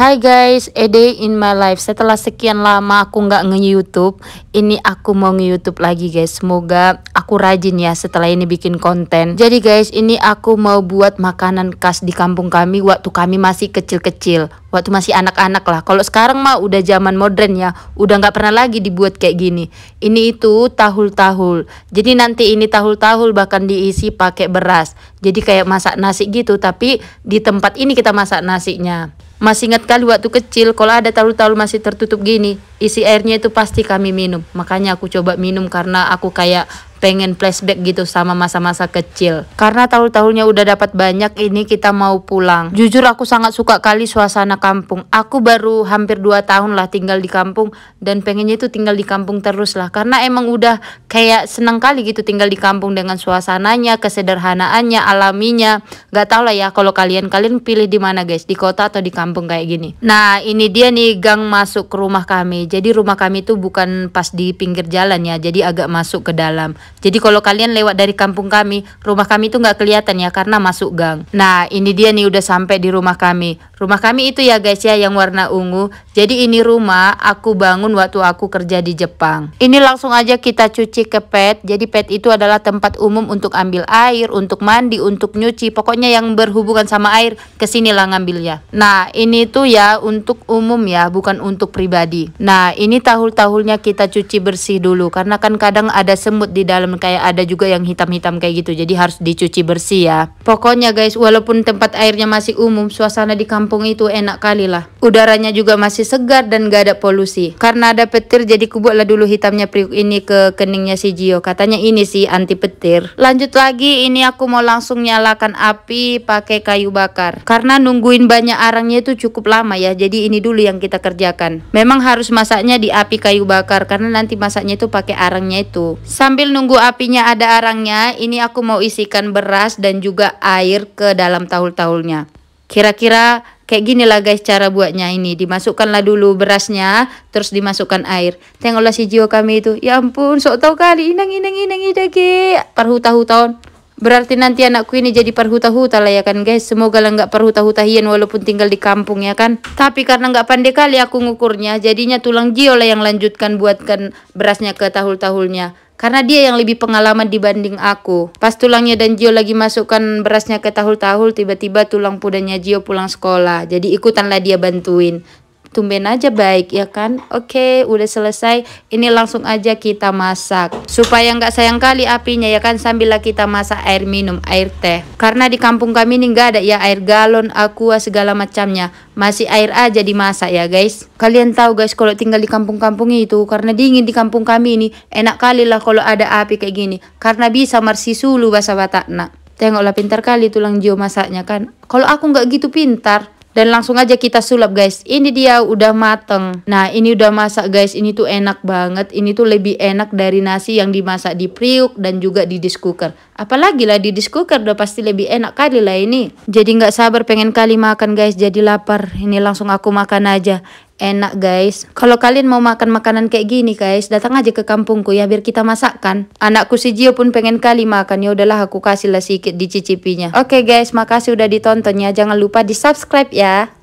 Hai guys, a day in my life. Setelah sekian lama aku gak nge-YouTube, ini aku mau nge-YouTube lagi guys. Semoga aku rajin ya setelah ini bikin konten. Jadi guys, ini aku mau buat makanan khas di kampung kami waktu kami masih kecil-kecil, waktu masih anak-anak lah. Kalau sekarang mah udah zaman modern ya, udah gak pernah lagi dibuat kayak gini. Ini itu tahul-tahul. Jadi nanti ini tahul-tahul bahkan diisi pakai beras. Jadi kayak masak nasi gitu, tapi di tempat ini kita masak nasinya. Masih ingat kali waktu kecil kalau ada talu-talu masih tertutup gini, isi airnya itu pasti kami minum. Makanya aku coba minum karena aku kayak pengen flashback gitu sama masa-masa kecil. Karena tahu-tahunya udah dapat banyak, ini kita mau pulang. Jujur aku sangat suka kali suasana kampung. Aku baru hampir 2 tahun lah tinggal di kampung dan pengennya itu tinggal di kampung terus lah. Karena emang udah kayak senang kali gitu tinggal di kampung dengan suasananya, kesederhanaannya, alaminya. Gak tau lah ya kalau kalian kalian pilih di mana guys di kota atau di kampung kayak gini nah ini dia nih gang masuk ke rumah kami jadi rumah kami itu bukan pas di pinggir jalan ya jadi agak masuk ke dalam jadi kalau kalian lewat dari kampung kami rumah kami itu nggak kelihatan ya karena masuk gang nah ini dia nih udah sampai di rumah kami Rumah kami itu ya guys ya yang warna ungu. Jadi ini rumah aku bangun waktu aku kerja di Jepang. Ini langsung aja kita cuci ke pet. Jadi pet itu adalah tempat umum untuk ambil air, untuk mandi, untuk nyuci. Pokoknya yang berhubungan sama air kesinilah ngambilnya. Nah ini tuh ya untuk umum ya bukan untuk pribadi. Nah ini tahul-tahulnya kita cuci bersih dulu. Karena kan kadang ada semut di dalam kayak ada juga yang hitam-hitam kayak gitu. Jadi harus dicuci bersih ya. Pokoknya guys walaupun tempat airnya masih umum suasana di kampung kampung itu enak kali lah. Udaranya juga masih segar dan gak ada polusi. Karena ada petir jadi kubuatlah dulu hitamnya Priuk ini ke keningnya si Gio. Katanya ini sih anti petir. Lanjut lagi ini aku mau langsung nyalakan api pakai kayu bakar. Karena nungguin banyak arangnya itu cukup lama ya. Jadi ini dulu yang kita kerjakan. Memang harus masaknya di api kayu bakar karena nanti masaknya itu pakai arangnya itu. Sambil nunggu apinya ada arangnya, ini aku mau isikan beras dan juga air ke dalam tahul-tahulnya. Kira-kira Kayak gini lah guys cara buatnya ini. Dimasukkanlah dulu berasnya, terus dimasukkan air. Tengoklah si jiwa kami itu. Ya ampun, sok tahu kali. Inang, inang, inang, inang, ge. parhuta tahun. Berarti nanti anakku ini jadi perhuta-huta lah ya kan guys. Semoga lah nggak perhuta-huta hien walaupun tinggal di kampung ya kan. Tapi karena nggak pandai kali aku ngukurnya, jadinya tulang jio lah yang lanjutkan buatkan berasnya ke tahul-tahulnya karena dia yang lebih pengalaman dibanding aku. Pas tulangnya dan Gio lagi masukkan berasnya ke tahul-tahul, tiba-tiba tulang pudanya Gio pulang sekolah. Jadi ikutanlah dia bantuin tumben aja baik ya kan oke udah selesai ini langsung aja kita masak supaya nggak sayang kali apinya ya kan sambil kita masak air minum air teh karena di kampung kami ini nggak ada ya air galon aqua segala macamnya masih air aja dimasak ya guys kalian tahu guys kalau tinggal di kampung-kampung itu karena dingin di kampung kami ini enak kali lah kalau ada api kayak gini karena bisa marsisulu bahasa Batak nak Tengoklah pintar kali tulang jio masaknya kan. Kalau aku nggak gitu pintar, dan langsung aja kita sulap guys. Ini dia udah mateng. Nah ini udah masak guys. Ini tuh enak banget. Ini tuh lebih enak dari nasi yang dimasak di priuk dan juga di dish cooker. Apalagi lah di dish cooker udah pasti lebih enak kali lah ini. Jadi nggak sabar pengen kali makan guys. Jadi lapar. Ini langsung aku makan aja enak guys. Kalau kalian mau makan makanan kayak gini guys, datang aja ke kampungku ya biar kita masakkan. Anakku si Gio pun pengen kali makan, ya udahlah aku kasihlah sedikit dicicipinya. Oke okay guys, makasih udah ditontonnya. Jangan lupa di subscribe ya.